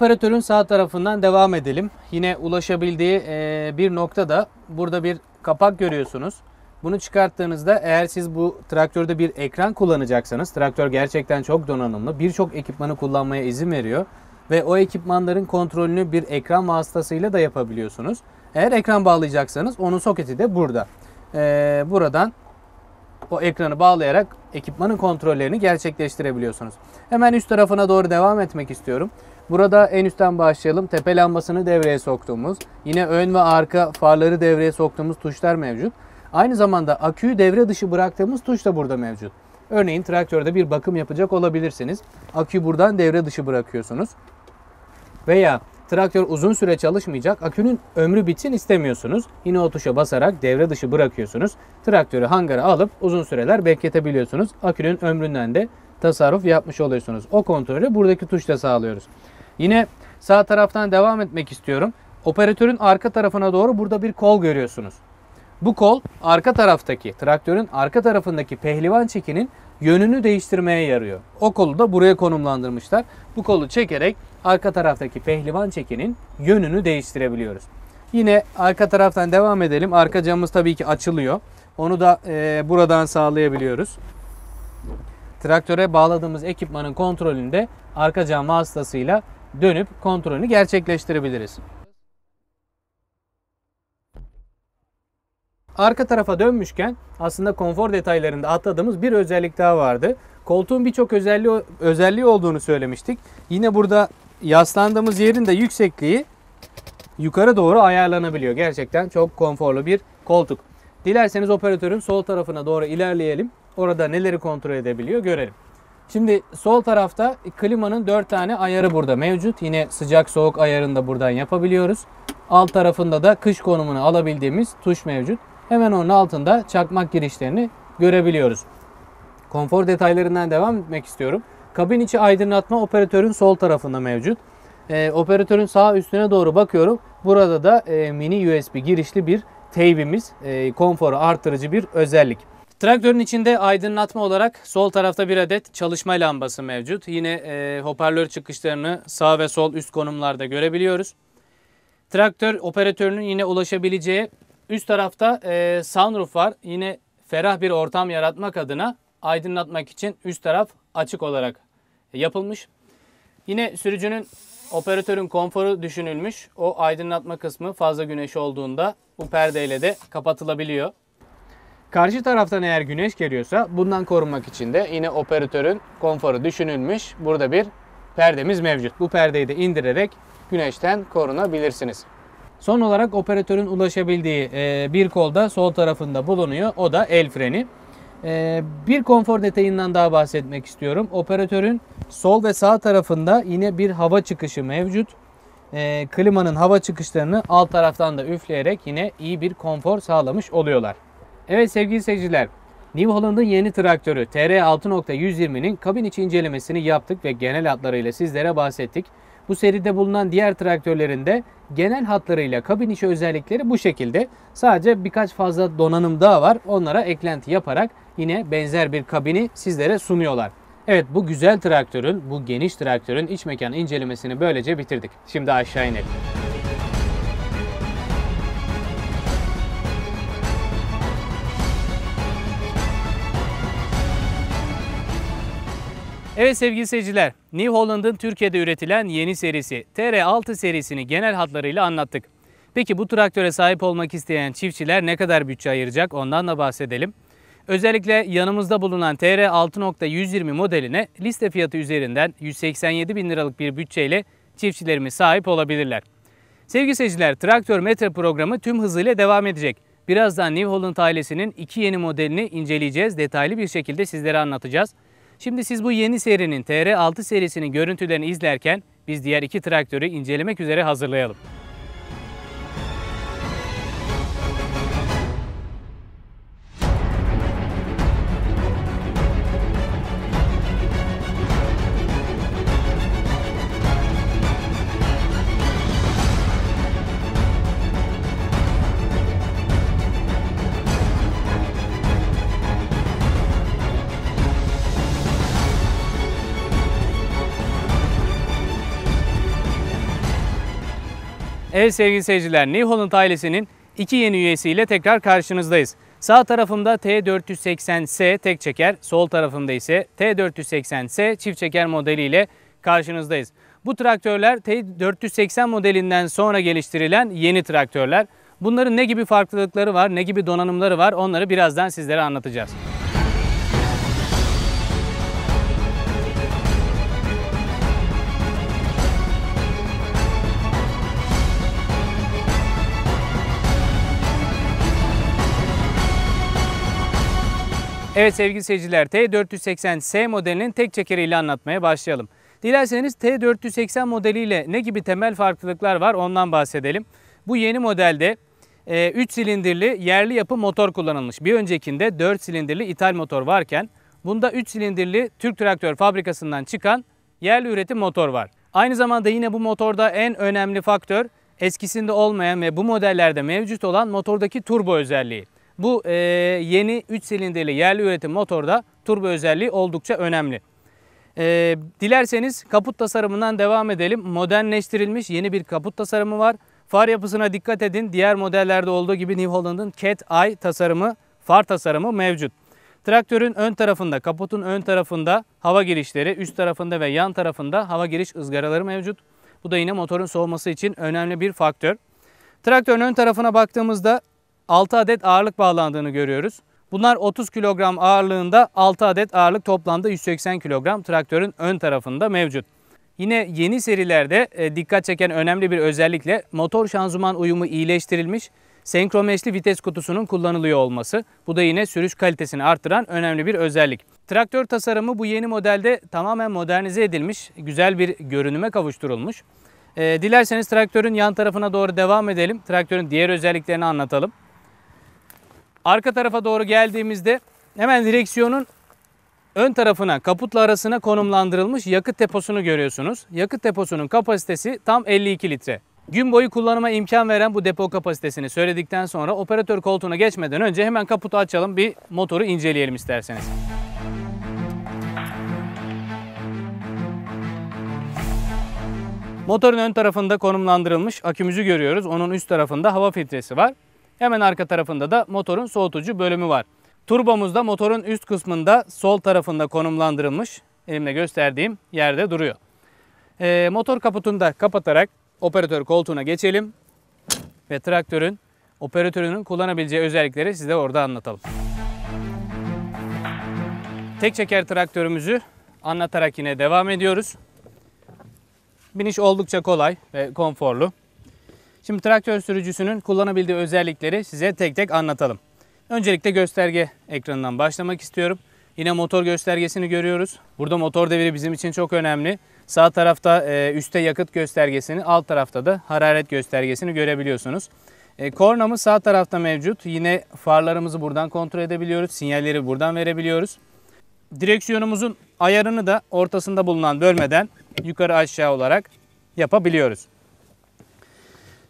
Operatörün sağ tarafından devam edelim. Yine ulaşabildiği e, bir nokta da burada bir kapak görüyorsunuz. Bunu çıkarttığınızda eğer siz bu traktörde bir ekran kullanacaksanız, traktör gerçekten çok donanımlı, birçok ekipmanı kullanmaya izin veriyor ve o ekipmanların kontrolünü bir ekran vasıtasıyla da yapabiliyorsunuz. Eğer ekran bağlayacaksanız onun soketi de burada. Ee, buradan o ekranı bağlayarak ekipmanın kontrollerini gerçekleştirebiliyorsunuz. Hemen üst tarafına doğru devam etmek istiyorum. Burada en üstten başlayalım. Tepe lambasını devreye soktuğumuz, yine ön ve arka farları devreye soktuğumuz tuşlar mevcut. Aynı zamanda aküyü devre dışı bıraktığımız tuş da burada mevcut. Örneğin traktörde bir bakım yapacak olabilirsiniz. Aküyü buradan devre dışı bırakıyorsunuz. Veya traktör uzun süre çalışmayacak, akünün ömrü bitsin istemiyorsunuz. Yine o tuşa basarak devre dışı bırakıyorsunuz. Traktörü hangara alıp uzun süreler bekletebiliyorsunuz. Akünün ömründen de tasarruf yapmış oluyorsunuz. O kontrolü buradaki tuşla sağlıyoruz. Yine sağ taraftan devam etmek istiyorum. Operatörün arka tarafına doğru burada bir kol görüyorsunuz. Bu kol arka taraftaki traktörün arka tarafındaki pehlivan çekinin yönünü değiştirmeye yarıyor. O kolu da buraya konumlandırmışlar. Bu kolu çekerek arka taraftaki pehlivan çekinin yönünü değiştirebiliyoruz. Yine arka taraftan devam edelim. Arka camımız tabii ki açılıyor. Onu da e, buradan sağlayabiliyoruz. Traktöre bağladığımız ekipmanın kontrolünde arka cam vasıtasıyla dönüp kontrolünü gerçekleştirebiliriz. Arka tarafa dönmüşken aslında konfor detaylarında atladığımız bir özellik daha vardı. Koltuğun birçok özelliği, özelliği olduğunu söylemiştik. Yine burada yaslandığımız yerin de yüksekliği yukarı doğru ayarlanabiliyor. Gerçekten çok konforlu bir koltuk. Dilerseniz operatörün sol tarafına doğru ilerleyelim. Orada neleri kontrol edebiliyor görelim. Şimdi sol tarafta klimanın 4 tane ayarı burada mevcut. Yine sıcak soğuk ayarını da buradan yapabiliyoruz. Alt tarafında da kış konumunu alabildiğimiz tuş mevcut. Hemen onun altında çakmak girişlerini görebiliyoruz. Konfor detaylarından devam etmek istiyorum. Kabin içi aydınlatma operatörün sol tarafında mevcut. E, operatörün sağ üstüne doğru bakıyorum. Burada da e, mini USB girişli bir teybimiz, e, konforu artırıcı bir özellik. Traktörün içinde aydınlatma olarak sol tarafta bir adet çalışma lambası mevcut. Yine e, hoparlör çıkışlarını sağ ve sol üst konumlarda görebiliyoruz. Traktör operatörünün yine ulaşabileceği üst tarafta e, sunroof var. Yine ferah bir ortam yaratmak adına aydınlatmak için üst taraf açık olarak yapılmış. Yine sürücünün operatörün konforu düşünülmüş. O aydınlatma kısmı fazla güneş olduğunda bu perdeyle de kapatılabiliyor. Karşı taraftan eğer güneş geliyorsa bundan korunmak için de yine operatörün konforu düşünülmüş. Burada bir perdemiz mevcut. Bu perdeyi de indirerek güneşten korunabilirsiniz. Son olarak operatörün ulaşabildiği e, bir kolda sol tarafında bulunuyor. O da el freni. E, bir konfor detayından daha bahsetmek istiyorum. Operatörün sol ve sağ tarafında yine bir hava çıkışı mevcut. E, klimanın hava çıkışlarını alt taraftan da üfleyerek yine iyi bir konfor sağlamış oluyorlar. Evet sevgili seyirciler, New Holland'ın yeni traktörü TR 6.120'nin kabin içi incelemesini yaptık ve genel hatlarıyla sizlere bahsettik. Bu seride bulunan diğer traktörlerin de genel hatlarıyla kabin içi özellikleri bu şekilde. Sadece birkaç fazla donanım daha var. Onlara eklenti yaparak yine benzer bir kabini sizlere sunuyorlar. Evet bu güzel traktörün, bu geniş traktörün iç mekan incelemesini böylece bitirdik. Şimdi aşağı inelim. Evet sevgili seyirciler, New Holland'ın Türkiye'de üretilen yeni serisi TR6 serisini genel hatlarıyla anlattık. Peki bu traktöre sahip olmak isteyen çiftçiler ne kadar bütçe ayıracak ondan da bahsedelim. Özellikle yanımızda bulunan TR 6.120 modeline liste fiyatı üzerinden 187 bin liralık bir bütçeyle çiftçilerimiz sahip olabilirler. Sevgili seyirciler, Traktör Metre programı tüm hızıyla devam edecek. Birazdan New Holland ailesinin iki yeni modelini inceleyeceğiz, detaylı bir şekilde sizlere anlatacağız. Şimdi siz bu yeni serinin TR6 serisinin görüntülerini izlerken biz diğer iki traktörü incelemek üzere hazırlayalım. Evet sevgili seyirciler, New Holland ailesinin iki yeni üyesiyle tekrar karşınızdayız. Sağ tarafımda T480S tek çeker, sol tarafımda ise T480S çift çeker modeliyle karşınızdayız. Bu traktörler T480 modelinden sonra geliştirilen yeni traktörler. Bunların ne gibi farklılıkları var, ne gibi donanımları var onları birazdan sizlere anlatacağız. Evet sevgili seyirciler T480S modelinin tek çekeriyle anlatmaya başlayalım. Dilerseniz T480 modeliyle ne gibi temel farklılıklar var ondan bahsedelim. Bu yeni modelde 3 e, silindirli yerli yapı motor kullanılmış. Bir öncekinde 4 silindirli ithal motor varken bunda 3 silindirli Türk Traktör fabrikasından çıkan yerli üretim motor var. Aynı zamanda yine bu motorda en önemli faktör eskisinde olmayan ve bu modellerde mevcut olan motordaki turbo özelliği. Bu e, yeni 3 silindirli yerli üretim motorda turbo özelliği oldukça önemli. E, dilerseniz kaput tasarımından devam edelim. Modernleştirilmiş yeni bir kaput tasarımı var. Far yapısına dikkat edin. Diğer modellerde olduğu gibi New Holland'ın Cat Eye tasarımı, far tasarımı mevcut. Traktörün ön tarafında, kaputun ön tarafında hava girişleri, üst tarafında ve yan tarafında hava giriş ızgaraları mevcut. Bu da yine motorun soğuması için önemli bir faktör. Traktörün ön tarafına baktığımızda 6 adet ağırlık bağlandığını görüyoruz. Bunlar 30 kilogram ağırlığında 6 adet ağırlık toplamda 180 kilogram traktörün ön tarafında mevcut. Yine yeni serilerde e, dikkat çeken önemli bir özellikle motor şanzıman uyumu iyileştirilmiş senkromeşli vites kutusunun kullanılıyor olması. Bu da yine sürüş kalitesini arttıran önemli bir özellik. Traktör tasarımı bu yeni modelde tamamen modernize edilmiş, güzel bir görünüme kavuşturulmuş. E, dilerseniz traktörün yan tarafına doğru devam edelim. Traktörün diğer özelliklerini anlatalım. Arka tarafa doğru geldiğimizde hemen direksiyonun ön tarafına kaputla arasına konumlandırılmış yakıt deposunu görüyorsunuz. Yakıt deposunun kapasitesi tam 52 litre. Gün boyu kullanıma imkan veren bu depo kapasitesini söyledikten sonra operatör koltuğuna geçmeden önce hemen kaputu açalım bir motoru inceleyelim isterseniz. Motorun ön tarafında konumlandırılmış akümüzü görüyoruz. Onun üst tarafında hava filtresi var. Hemen arka tarafında da motorun soğutucu bölümü var. Turbomuz da motorun üst kısmında sol tarafında konumlandırılmış elimle gösterdiğim yerde duruyor. Ee, motor kaputunu da kapatarak operatör koltuğuna geçelim ve traktörün operatörünün kullanabileceği özellikleri size orada anlatalım. Tek çeker traktörümüzü anlatarak yine devam ediyoruz. Biniş oldukça kolay ve konforlu. Şimdi traktör sürücüsünün kullanabildiği özellikleri size tek tek anlatalım. Öncelikle gösterge ekranından başlamak istiyorum. Yine motor göstergesini görüyoruz. Burada motor deviri bizim için çok önemli. Sağ tarafta e, üstte yakıt göstergesini, alt tarafta da hararet göstergesini görebiliyorsunuz. E, kornamız sağ tarafta mevcut. Yine farlarımızı buradan kontrol edebiliyoruz. Sinyalleri buradan verebiliyoruz. Direksiyonumuzun ayarını da ortasında bulunan bölmeden yukarı aşağı olarak yapabiliyoruz.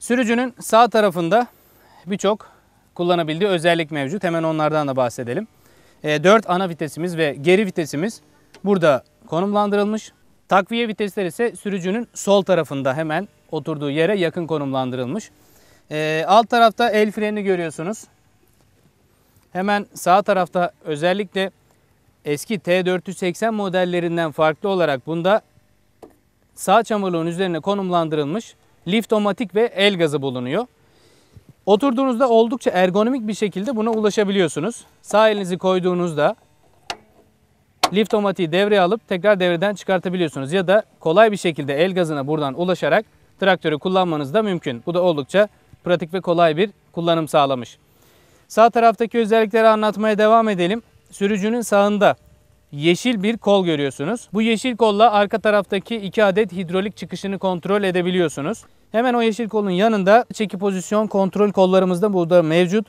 Sürücünün sağ tarafında birçok kullanabildiği özellik mevcut. Hemen onlardan da bahsedelim. 4 e, ana vitesimiz ve geri vitesimiz burada konumlandırılmış. Takviye vitesler ise sürücünün sol tarafında hemen oturduğu yere yakın konumlandırılmış. E, alt tarafta el freni görüyorsunuz. Hemen sağ tarafta özellikle eski T480 modellerinden farklı olarak bunda sağ çamurluğun üzerine konumlandırılmış liftomatik ve el gazı bulunuyor. Oturduğunuzda oldukça ergonomik bir şekilde buna ulaşabiliyorsunuz. Sağ elinizi koyduğunuzda liftomatiği devreye alıp tekrar devreden çıkartabiliyorsunuz. Ya da kolay bir şekilde el gazına buradan ulaşarak traktörü kullanmanız da mümkün. Bu da oldukça pratik ve kolay bir kullanım sağlamış. Sağ taraftaki özellikleri anlatmaya devam edelim. Sürücünün sağında yeşil bir kol görüyorsunuz. Bu yeşil kolla arka taraftaki 2 adet hidrolik çıkışını kontrol edebiliyorsunuz. Hemen o yeşil kolun yanında çeki pozisyon kontrol kollarımız da burada mevcut.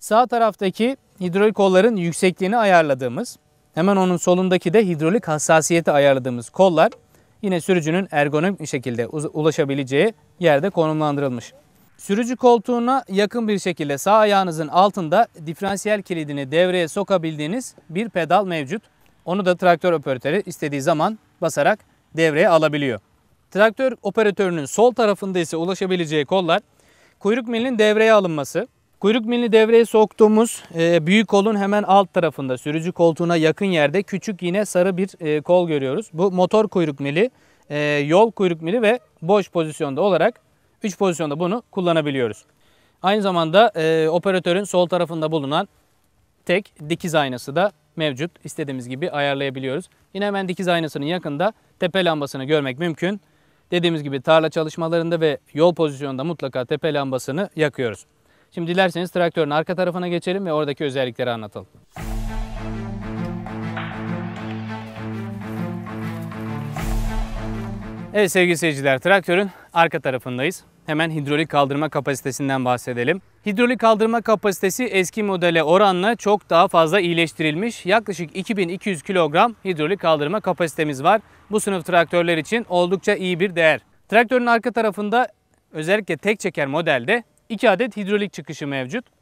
Sağ taraftaki hidrolik kolların yüksekliğini ayarladığımız, hemen onun solundaki de hidrolik hassasiyeti ayarladığımız kollar yine sürücünün ergonomik şekilde ulaşabileceği yerde konumlandırılmış. Sürücü koltuğuna yakın bir şekilde sağ ayağınızın altında diferansiyel kilidini devreye sokabildiğiniz bir pedal mevcut. Onu da traktör operatörü istediği zaman basarak devreye alabiliyor. Traktör operatörünün sol tarafında ise ulaşabileceği kollar kuyruk milinin devreye alınması. Kuyruk milini devreye soktuğumuz e, büyük kolun hemen alt tarafında sürücü koltuğuna yakın yerde küçük yine sarı bir e, kol görüyoruz. Bu motor kuyruk mili, e, yol kuyruk mili ve boş pozisyonda olarak 3 pozisyonda bunu kullanabiliyoruz. Aynı zamanda operatörün sol tarafında bulunan tek dikiz aynası da mevcut. İstediğimiz gibi ayarlayabiliyoruz. Yine hemen dikiz aynasının yakında tepe lambasını görmek mümkün. Dediğimiz gibi tarla çalışmalarında ve yol pozisyonunda mutlaka tepe lambasını yakıyoruz. Şimdi dilerseniz traktörün arka tarafına geçelim ve oradaki özellikleri anlatalım. Evet sevgili seyirciler traktörün arka tarafındayız. Hemen hidrolik kaldırma kapasitesinden bahsedelim. Hidrolik kaldırma kapasitesi eski modele oranla çok daha fazla iyileştirilmiş. Yaklaşık 2200 kilogram hidrolik kaldırma kapasitemiz var. Bu sınıf traktörler için oldukça iyi bir değer. Traktörün arka tarafında özellikle tek çeker modelde 2 adet hidrolik çıkışı mevcut. 3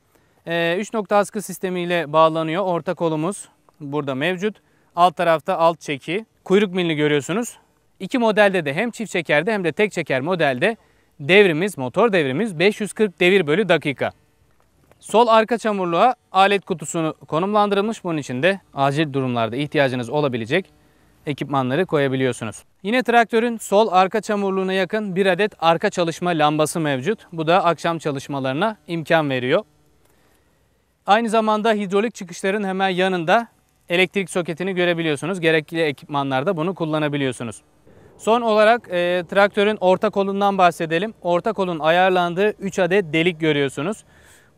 ee, nokta askı sistemiyle bağlanıyor. Orta kolumuz burada mevcut. Alt tarafta alt çeki. Kuyruk milini görüyorsunuz. İki modelde de hem çift çekerde hem de tek çeker modelde Devrimiz, motor devrimiz 540 devir bölü dakika. Sol arka çamurluğa alet kutusunu konumlandırılmış. Bunun içinde acil durumlarda ihtiyacınız olabilecek ekipmanları koyabiliyorsunuz. Yine traktörün sol arka çamurluğuna yakın bir adet arka çalışma lambası mevcut. Bu da akşam çalışmalarına imkan veriyor. Aynı zamanda hidrolik çıkışların hemen yanında elektrik soketini görebiliyorsunuz. Gerekli ekipmanlarda bunu kullanabiliyorsunuz. Son olarak e, traktörün orta kolundan bahsedelim. Orta kolun ayarlandığı 3 adet delik görüyorsunuz.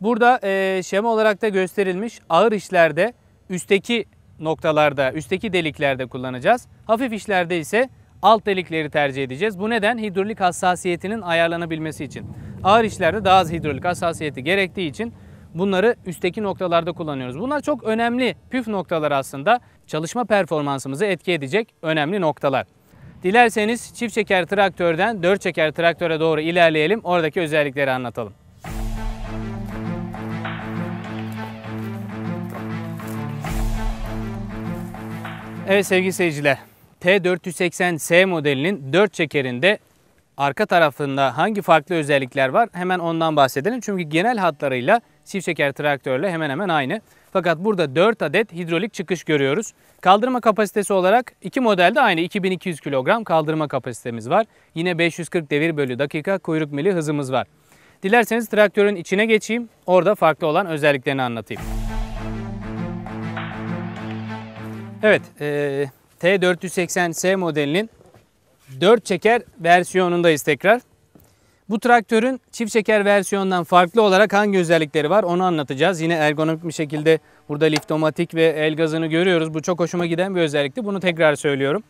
Burada e, şema olarak da gösterilmiş ağır işlerde üstteki noktalarda, üstteki deliklerde kullanacağız. Hafif işlerde ise alt delikleri tercih edeceğiz. Bu neden? Hidrolik hassasiyetinin ayarlanabilmesi için. Ağır işlerde daha az hidrolik hassasiyeti gerektiği için bunları üstteki noktalarda kullanıyoruz. Bunlar çok önemli püf noktalar aslında. Çalışma performansımızı etki edecek önemli noktalar. Dilerseniz çift çeker traktörden dört çeker traktöre doğru ilerleyelim. Oradaki özellikleri anlatalım. Evet sevgili seyirciler, T480S modelinin dört çekerinde arka tarafında hangi farklı özellikler var hemen ondan bahsedelim. Çünkü genel hatlarıyla çift şeker traktörle hemen hemen aynı. Fakat burada 4 adet hidrolik çıkış görüyoruz. Kaldırma kapasitesi olarak iki modelde aynı 2200 kilogram kaldırma kapasitemiz var. Yine 540 devir bölü dakika kuyruk mili hızımız var. Dilerseniz traktörün içine geçeyim. Orada farklı olan özelliklerini anlatayım. Evet, e, T480S modelinin 4 çeker versiyonundayız tekrar. Bu traktörün çift çeker versiyondan farklı olarak hangi özellikleri var onu anlatacağız. Yine ergonomik bir şekilde burada liftomatik ve el gazını görüyoruz. Bu çok hoşuma giden bir özellikti. Bunu tekrar söylüyorum.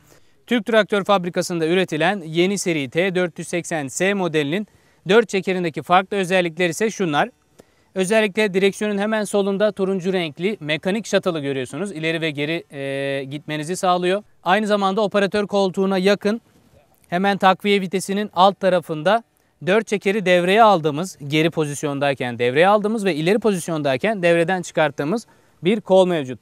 Türk Traktör Fabrikası'nda üretilen yeni seri T480S modelinin 4 çekerindeki farklı özellikleri ise şunlar. Özellikle direksiyonun hemen solunda turuncu renkli mekanik şatalı görüyorsunuz. İleri ve geri e, gitmenizi sağlıyor. Aynı zamanda operatör koltuğuna yakın hemen takviye vitesinin alt tarafında dört çekeri devreye aldığımız, geri pozisyondayken devreye aldığımız ve ileri pozisyondayken devreden çıkarttığımız bir kol mevcut.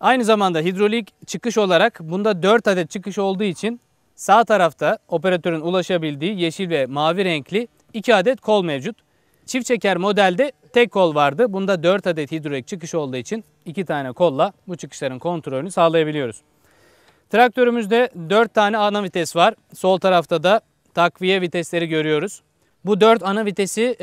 Aynı zamanda hidrolik çıkış olarak bunda 4 adet çıkış olduğu için sağ tarafta operatörün ulaşabildiği yeşil ve mavi renkli 2 adet kol mevcut. Çift çeker modelde tek kol vardı. Bunda 4 adet hidrolik çıkış olduğu için 2 tane kolla bu çıkışların kontrolünü sağlayabiliyoruz. Traktörümüzde 4 tane ana vites var. Sol tarafta da takviye vitesleri görüyoruz. Bu 4 ana vitesi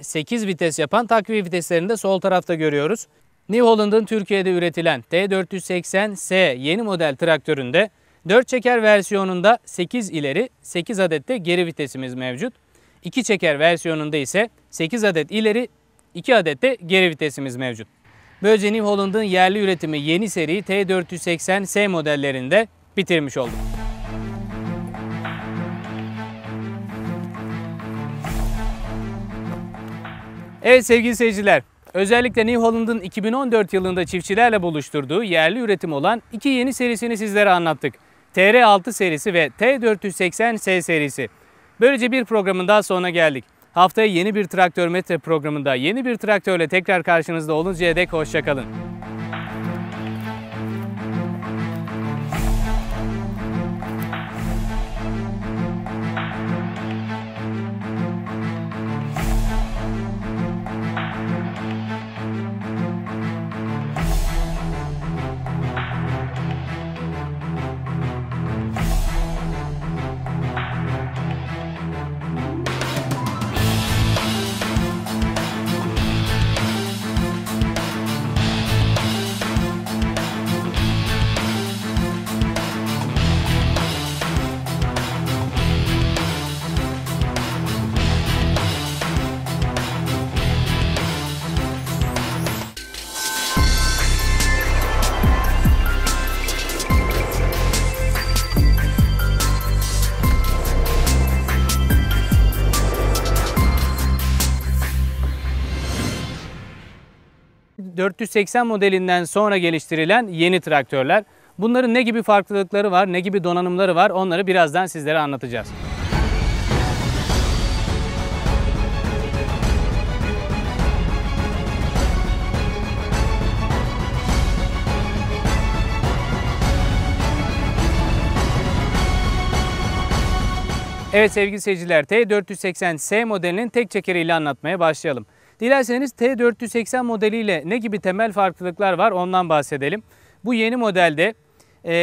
8 e, vites yapan takviye viteslerini de sol tarafta görüyoruz. New Holland'ın Türkiye'de üretilen T480S yeni model traktöründe 4 çeker versiyonunda 8 ileri 8 adet de geri vitesimiz mevcut. 2 çeker versiyonunda ise 8 adet ileri 2 adet de geri vitesimiz mevcut. Böylece New Holland'ın yerli üretimi yeni seri T480S modellerinde bitirmiş olduk. Evet sevgili seyirciler, özellikle New Holland'ın 2014 yılında çiftçilerle buluşturduğu yerli üretim olan iki yeni serisini sizlere anlattık. TR6 serisi ve T480S serisi. Böylece bir programın daha sonuna geldik. Haftaya yeni bir traktör metre programında yeni bir traktörle tekrar karşınızda oluncaya dek hoşçakalın. 480 modelinden sonra geliştirilen yeni traktörler. Bunların ne gibi farklılıkları var, ne gibi donanımları var onları birazdan sizlere anlatacağız. Evet sevgili seyirciler T480S modelinin tek çekeriyle anlatmaya başlayalım. Dilerseniz T480 modeliyle ne gibi temel farklılıklar var ondan bahsedelim. Bu yeni modelde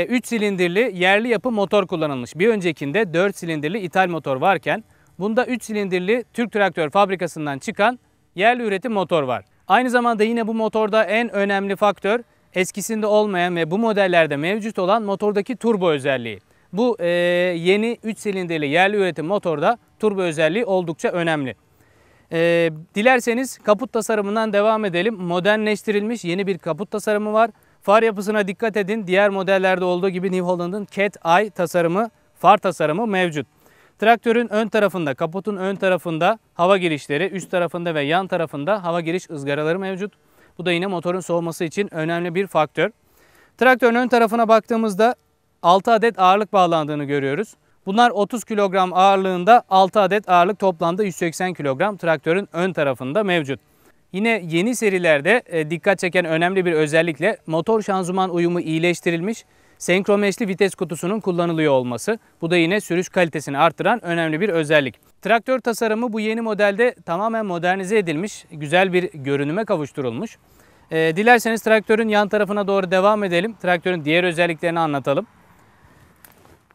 3 e, silindirli yerli yapı motor kullanılmış. Bir öncekinde 4 silindirli ithal motor varken bunda 3 silindirli Türk Traktör fabrikasından çıkan yerli üretim motor var. Aynı zamanda yine bu motorda en önemli faktör eskisinde olmayan ve bu modellerde mevcut olan motordaki turbo özelliği. Bu e, yeni 3 silindirli yerli üretim motorda turbo özelliği oldukça önemli. Ee, dilerseniz kaput tasarımından devam edelim. Modernleştirilmiş yeni bir kaput tasarımı var. Far yapısına dikkat edin. Diğer modellerde olduğu gibi New Holland'ın Cat Eye tasarımı, far tasarımı mevcut. Traktörün ön tarafında, kaputun ön tarafında hava girişleri, üst tarafında ve yan tarafında hava giriş ızgaraları mevcut. Bu da yine motorun soğuması için önemli bir faktör. Traktörün ön tarafına baktığımızda 6 adet ağırlık bağlandığını görüyoruz. Bunlar 30 kilogram ağırlığında 6 adet ağırlık toplamda 180 kilogram traktörün ön tarafında mevcut. Yine yeni serilerde e, dikkat çeken önemli bir özellikle motor şanzıman uyumu iyileştirilmiş senkromeşli vites kutusunun kullanılıyor olması. Bu da yine sürüş kalitesini artıran önemli bir özellik. Traktör tasarımı bu yeni modelde tamamen modernize edilmiş, güzel bir görünüme kavuşturulmuş. E, dilerseniz traktörün yan tarafına doğru devam edelim. Traktörün diğer özelliklerini anlatalım.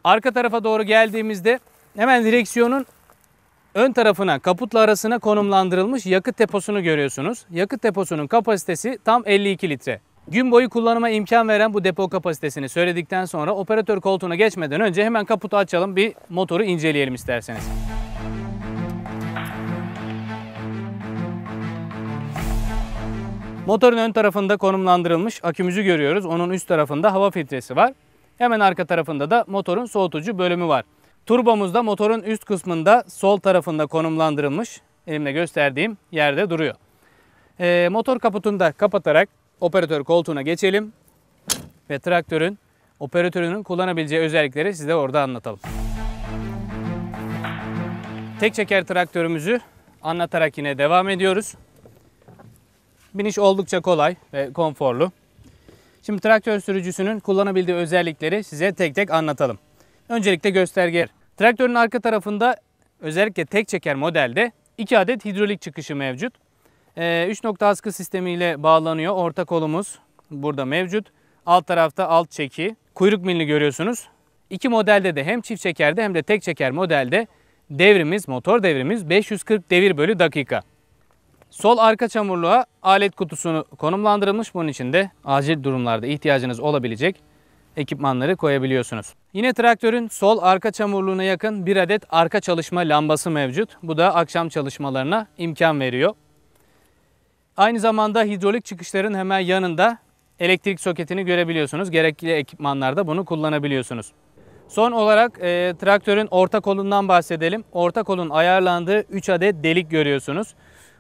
Arka tarafa doğru geldiğimizde hemen direksiyonun ön tarafına kaputla arasına konumlandırılmış yakıt deposunu görüyorsunuz. Yakıt deposunun kapasitesi tam 52 litre. Gün boyu kullanıma imkan veren bu depo kapasitesini söyledikten sonra operatör koltuğuna geçmeden önce hemen kaputu açalım bir motoru inceleyelim isterseniz. Motorun ön tarafında konumlandırılmış akümüzü görüyoruz. Onun üst tarafında hava filtresi var. Hemen arka tarafında da motorun soğutucu bölümü var. Turbomuz da motorun üst kısmında sol tarafında konumlandırılmış elimle gösterdiğim yerde duruyor. Ee, motor kaputunu da kapatarak operatör koltuğuna geçelim ve traktörün operatörünün kullanabileceği özellikleri size orada anlatalım. Tek çeker traktörümüzü anlatarak yine devam ediyoruz. Biniş oldukça kolay ve konforlu. Şimdi traktör sürücüsünün kullanabildiği özellikleri size tek tek anlatalım. Öncelikle gösterge. Traktörün arka tarafında özellikle tek çeker modelde 2 adet hidrolik çıkışı mevcut. 3 ee, nokta askı sistemiyle bağlanıyor. Orta kolumuz burada mevcut. Alt tarafta alt çeki. Kuyruk milini görüyorsunuz. İki modelde de hem çift çekerde hem de tek çeker modelde devrimiz, motor devrimiz 540 devir bölü dakika. Sol arka çamurluğa alet kutusunu konumlandırılmış. Bunun için de acil durumlarda ihtiyacınız olabilecek ekipmanları koyabiliyorsunuz. Yine traktörün sol arka çamurluğuna yakın bir adet arka çalışma lambası mevcut. Bu da akşam çalışmalarına imkan veriyor. Aynı zamanda hidrolik çıkışların hemen yanında elektrik soketini görebiliyorsunuz. Gerekli ekipmanlarda bunu kullanabiliyorsunuz. Son olarak e, traktörün orta kolundan bahsedelim. Orta kolun ayarlandığı 3 adet delik görüyorsunuz.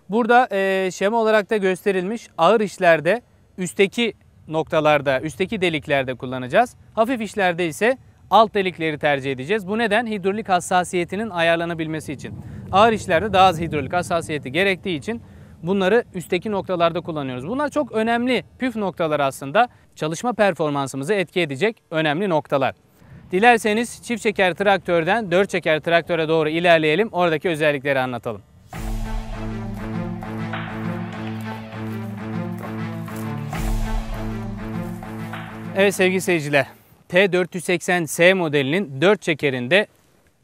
Burada e, şema olarak da gösterilmiş ağır işlerde üstteki noktalarda, üstteki deliklerde kullanacağız. Hafif işlerde ise alt delikleri tercih edeceğiz. Bu neden? Hidrolik hassasiyetinin ayarlanabilmesi için. Ağır işlerde daha az hidrolik hassasiyeti gerektiği için bunları üstteki noktalarda kullanıyoruz. Bunlar çok önemli püf noktalar aslında. Çalışma performansımızı etki edecek önemli noktalar. Dilerseniz çift çeker traktörden dört çeker traktöre doğru ilerleyelim. Oradaki özellikleri anlatalım. Evet sevgili seyirciler, T480S modelinin 4 çekerinde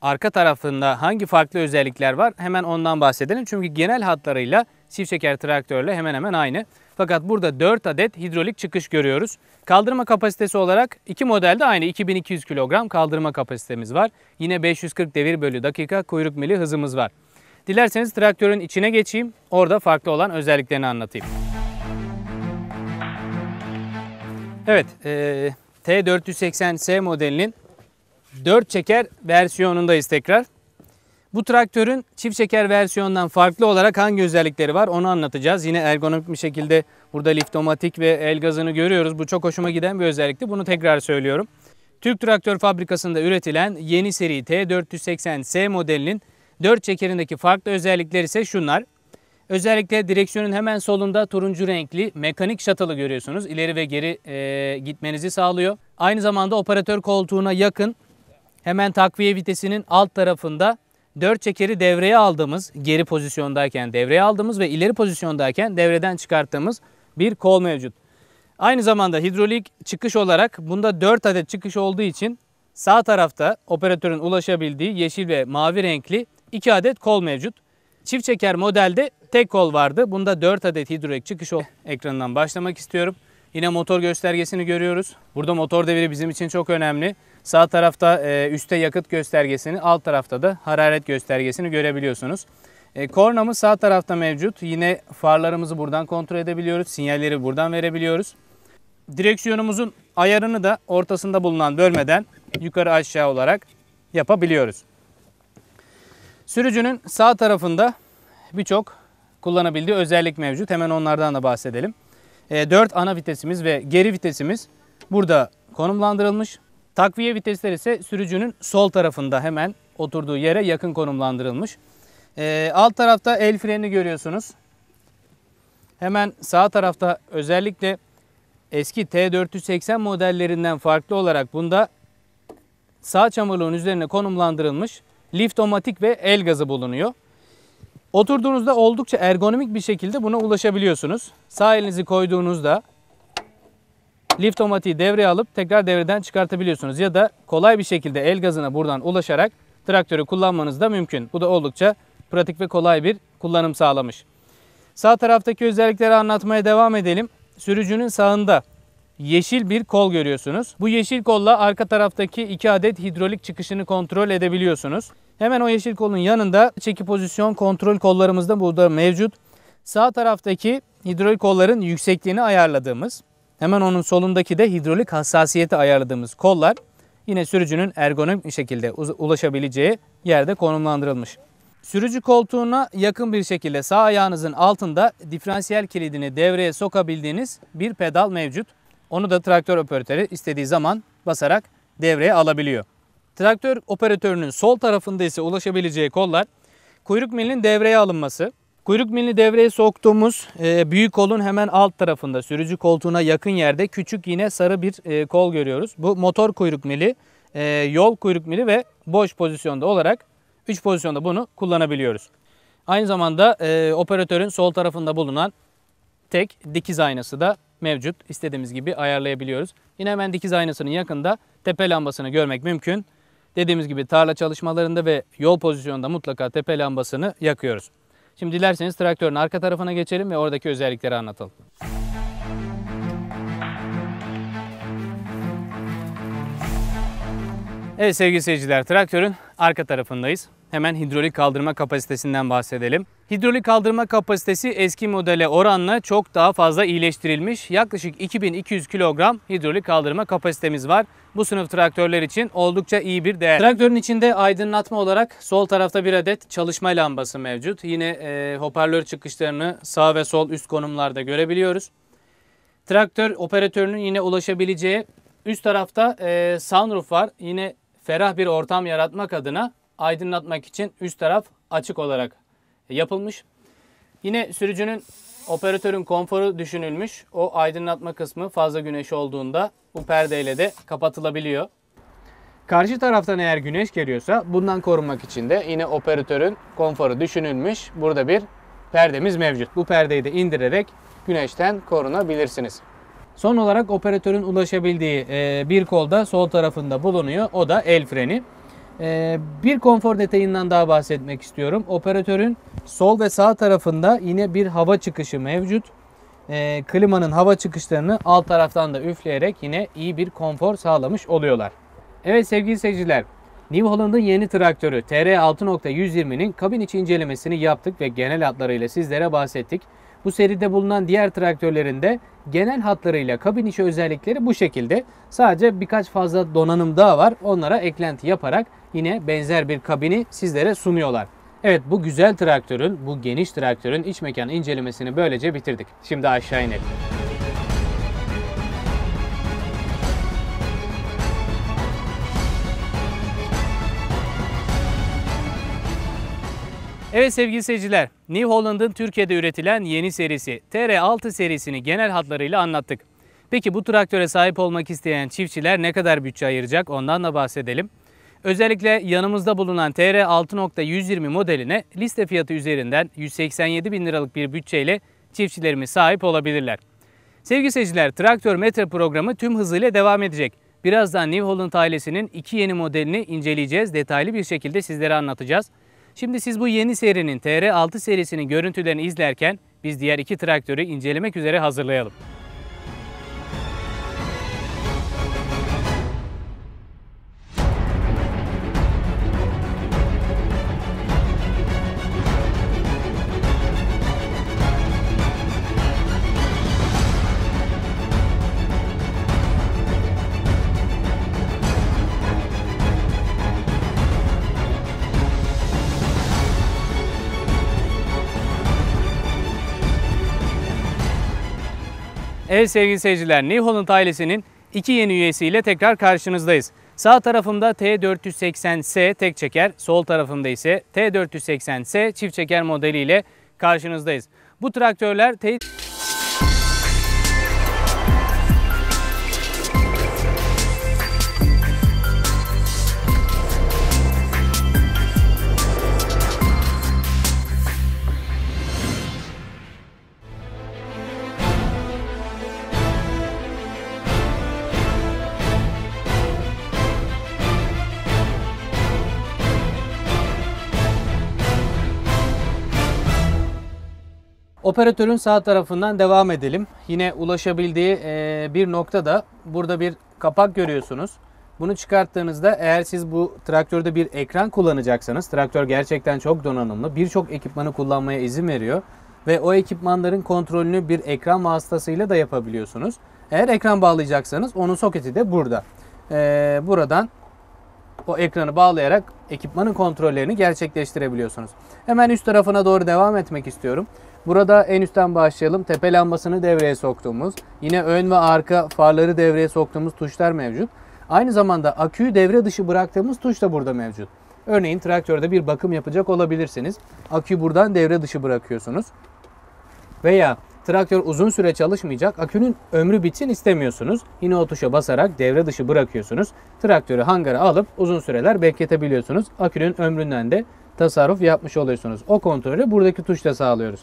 arka tarafında hangi farklı özellikler var hemen ondan bahsedelim. Çünkü genel hatlarıyla çift çeker traktörle hemen hemen aynı. Fakat burada 4 adet hidrolik çıkış görüyoruz. Kaldırma kapasitesi olarak iki modelde aynı 2200 kilogram kaldırma kapasitemiz var. Yine 540 devir bölü dakika kuyruk mili hızımız var. Dilerseniz traktörün içine geçeyim orada farklı olan özelliklerini anlatayım. Evet, e, T480S modelinin 4 çeker versiyonundayız tekrar. Bu traktörün çift çeker versiyondan farklı olarak hangi özellikleri var onu anlatacağız. Yine ergonomik bir şekilde burada liftomatik ve el gazını görüyoruz. Bu çok hoşuma giden bir özellikti. Bunu tekrar söylüyorum. Türk Traktör Fabrikası'nda üretilen yeni seri T480S modelinin 4 çekerindeki farklı özellikleri ise şunlar. Özellikle direksiyonun hemen solunda turuncu renkli mekanik şatalı görüyorsunuz. İleri ve geri e, gitmenizi sağlıyor. Aynı zamanda operatör koltuğuna yakın hemen takviye vitesinin alt tarafında 4 çekeri devreye aldığımız, geri pozisyondayken devreye aldığımız ve ileri pozisyondayken devreden çıkarttığımız bir kol mevcut. Aynı zamanda hidrolik çıkış olarak bunda 4 adet çıkış olduğu için sağ tarafta operatörün ulaşabildiği yeşil ve mavi renkli 2 adet kol mevcut. Çift çeker modelde tek kol vardı. Bunda 4 adet hidrolik çıkış ol. Ekranından başlamak istiyorum. Yine motor göstergesini görüyoruz. Burada motor deviri bizim için çok önemli. Sağ tarafta e, üstte yakıt göstergesini, alt tarafta da hararet göstergesini görebiliyorsunuz. E, kornamız sağ tarafta mevcut. Yine farlarımızı buradan kontrol edebiliyoruz. Sinyalleri buradan verebiliyoruz. Direksiyonumuzun ayarını da ortasında bulunan bölmeden yukarı aşağı olarak yapabiliyoruz. Sürücünün sağ tarafında birçok kullanabildiği özellik mevcut. Hemen onlardan da bahsedelim. 4 e, ana vitesimiz ve geri vitesimiz burada konumlandırılmış. Takviye vitesler ise sürücünün sol tarafında hemen oturduğu yere yakın konumlandırılmış. E, alt tarafta el frenini görüyorsunuz. Hemen sağ tarafta özellikle eski T480 modellerinden farklı olarak bunda sağ çamurluğun üzerine konumlandırılmış liftomatik ve el gazı bulunuyor. Oturduğunuzda oldukça ergonomik bir şekilde buna ulaşabiliyorsunuz. Sağ elinizi koyduğunuzda liftomatiği devreye alıp tekrar devreden çıkartabiliyorsunuz. Ya da kolay bir şekilde el gazına buradan ulaşarak traktörü kullanmanız da mümkün. Bu da oldukça pratik ve kolay bir kullanım sağlamış. Sağ taraftaki özellikleri anlatmaya devam edelim. Sürücünün sağında yeşil bir kol görüyorsunuz. Bu yeşil kolla arka taraftaki iki adet hidrolik çıkışını kontrol edebiliyorsunuz. Hemen o yeşil kolun yanında çeki pozisyon kontrol kollarımız da burada mevcut. Sağ taraftaki hidrolik kolların yüksekliğini ayarladığımız, hemen onun solundaki de hidrolik hassasiyeti ayarladığımız kollar yine sürücünün ergonomik bir şekilde ulaşabileceği yerde konumlandırılmış. Sürücü koltuğuna yakın bir şekilde sağ ayağınızın altında diferansiyel kilidini devreye sokabildiğiniz bir pedal mevcut. Onu da traktör operatörü istediği zaman basarak devreye alabiliyor. Traktör operatörünün sol tarafında ise ulaşabileceği kollar kuyruk milinin devreye alınması. Kuyruk milini devreye soktuğumuz e, büyük kolun hemen alt tarafında sürücü koltuğuna yakın yerde küçük yine sarı bir e, kol görüyoruz. Bu motor kuyruk mili, e, yol kuyruk mili ve boş pozisyonda olarak 3 pozisyonda bunu kullanabiliyoruz. Aynı zamanda operatörün sol tarafında bulunan tek dikiz aynası da mevcut. İstediğimiz gibi ayarlayabiliyoruz. Yine hemen dikiz aynasının yakında tepe lambasını görmek mümkün. Dediğimiz gibi tarla çalışmalarında ve yol pozisyonunda mutlaka tepe lambasını yakıyoruz. Şimdi dilerseniz traktörün arka tarafına geçelim ve oradaki özellikleri anlatalım. Evet sevgili seyirciler traktörün arka tarafındayız hemen hidrolik kaldırma kapasitesinden bahsedelim. Hidrolik kaldırma kapasitesi eski modele oranla çok daha fazla iyileştirilmiş. Yaklaşık 2200 kilogram hidrolik kaldırma kapasitemiz var. Bu sınıf traktörler için oldukça iyi bir değer. Traktörün içinde aydınlatma olarak sol tarafta bir adet çalışma lambası mevcut. Yine e, hoparlör çıkışlarını sağ ve sol üst konumlarda görebiliyoruz. Traktör operatörünün yine ulaşabileceği üst tarafta e, sunroof var. Yine ferah bir ortam yaratmak adına aydınlatmak için üst taraf açık olarak yapılmış. Yine sürücünün operatörün konforu düşünülmüş. O aydınlatma kısmı fazla güneş olduğunda bu perdeyle de kapatılabiliyor. Karşı taraftan eğer güneş geliyorsa bundan korunmak için de yine operatörün konforu düşünülmüş. Burada bir perdemiz mevcut. Bu perdeyi de indirerek güneşten korunabilirsiniz. Son olarak operatörün ulaşabildiği bir kolda sol tarafında bulunuyor. O da el freni. Ee, bir konfor detayından daha bahsetmek istiyorum. Operatörün sol ve sağ tarafında yine bir hava çıkışı mevcut. Ee, klimanın hava çıkışlarını alt taraftan da üfleyerek yine iyi bir konfor sağlamış oluyorlar. Evet sevgili seyirciler, New Holland'ın yeni traktörü TR 6.120'nin kabin içi incelemesini yaptık ve genel hatlarıyla sizlere bahsettik. Bu seride bulunan diğer traktörlerin de genel hatlarıyla kabin içi özellikleri bu şekilde. Sadece birkaç fazla donanım daha var. Onlara eklenti yaparak yine benzer bir kabini sizlere sunuyorlar. Evet bu güzel traktörün, bu geniş traktörün iç mekan incelemesini böylece bitirdik. Şimdi aşağı inelim. Evet sevgili seyirciler, New Holland'ın Türkiye'de üretilen yeni serisi TR6 serisini genel hatlarıyla anlattık. Peki bu traktöre sahip olmak isteyen çiftçiler ne kadar bütçe ayıracak ondan da bahsedelim. Özellikle yanımızda bulunan TR 6.120 modeline liste fiyatı üzerinden 187 bin liralık bir bütçeyle çiftçilerimiz sahip olabilirler. Sevgili seyirciler, Traktör Metre programı tüm hızıyla devam edecek. Birazdan New Holland ailesinin iki yeni modelini inceleyeceğiz, detaylı bir şekilde sizlere anlatacağız. Şimdi siz bu yeni serinin TR6 serisinin görüntülerini izlerken biz diğer iki traktörü incelemek üzere hazırlayalım. Evet sevgili seyirciler, New Holland ailesinin iki yeni üyesiyle tekrar karşınızdayız. Sağ tarafımda T480S tek çeker, sol tarafımda ise T480S çift çeker modeliyle karşınızdayız. Bu traktörler Operatörün sağ tarafından devam edelim. Yine ulaşabildiği e, bir nokta da burada bir kapak görüyorsunuz. Bunu çıkarttığınızda eğer siz bu traktörde bir ekran kullanacaksanız traktör gerçekten çok donanımlı. Birçok ekipmanı kullanmaya izin veriyor ve o ekipmanların kontrolünü bir ekran vasıtasıyla da yapabiliyorsunuz. Eğer ekran bağlayacaksanız onun soketi de burada. Ee, buradan o ekranı bağlayarak ekipmanın kontrollerini gerçekleştirebiliyorsunuz. Hemen üst tarafına doğru devam etmek istiyorum. Burada en üstten başlayalım. Tepe lambasını devreye soktuğumuz, yine ön ve arka farları devreye soktuğumuz tuşlar mevcut. Aynı zamanda aküyü devre dışı bıraktığımız tuş da burada mevcut. Örneğin traktörde bir bakım yapacak olabilirsiniz. Aküyü buradan devre dışı bırakıyorsunuz. Veya traktör uzun süre çalışmayacak, akünün ömrü bitsin istemiyorsunuz. Yine o tuşa basarak devre dışı bırakıyorsunuz. Traktörü hangara alıp uzun süreler bekletebiliyorsunuz. Akünün ömründen de tasarruf yapmış oluyorsunuz. O kontrolü buradaki tuşla sağlıyoruz.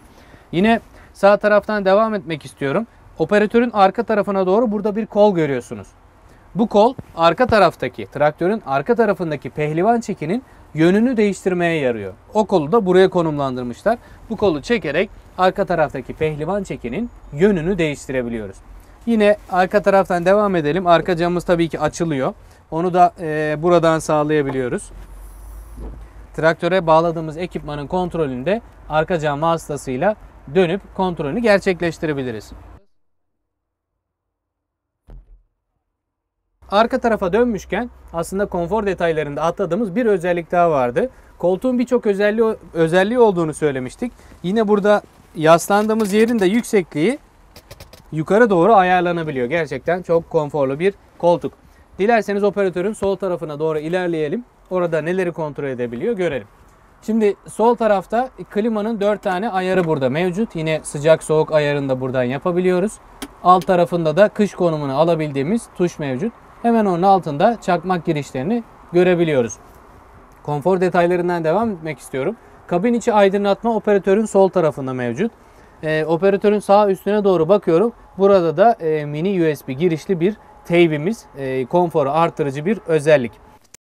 Yine sağ taraftan devam etmek istiyorum. Operatörün arka tarafına doğru burada bir kol görüyorsunuz. Bu kol arka taraftaki traktörün arka tarafındaki pehlivan çekinin yönünü değiştirmeye yarıyor. O kolu da buraya konumlandırmışlar. Bu kolu çekerek arka taraftaki pehlivan çekinin yönünü değiştirebiliyoruz. Yine arka taraftan devam edelim. Arka camımız tabii ki açılıyor. Onu da e, buradan sağlayabiliyoruz. Traktöre bağladığımız ekipmanın kontrolünde arka cam vasıtasıyla dönüp kontrolünü gerçekleştirebiliriz. Arka tarafa dönmüşken aslında konfor detaylarında atladığımız bir özellik daha vardı. Koltuğun birçok özelliği, özelliği olduğunu söylemiştik. Yine burada yaslandığımız yerin de yüksekliği yukarı doğru ayarlanabiliyor. Gerçekten çok konforlu bir koltuk. Dilerseniz operatörün sol tarafına doğru ilerleyelim. Orada neleri kontrol edebiliyor görelim. Şimdi sol tarafta klimanın 4 tane ayarı burada mevcut. Yine sıcak soğuk ayarını da buradan yapabiliyoruz. Alt tarafında da kış konumunu alabildiğimiz tuş mevcut. Hemen onun altında çakmak girişlerini görebiliyoruz. Konfor detaylarından devam etmek istiyorum. Kabin içi aydınlatma operatörün sol tarafında mevcut. E, operatörün sağ üstüne doğru bakıyorum. Burada da e, mini USB girişli bir teybimiz, e, konforu artırıcı bir özellik.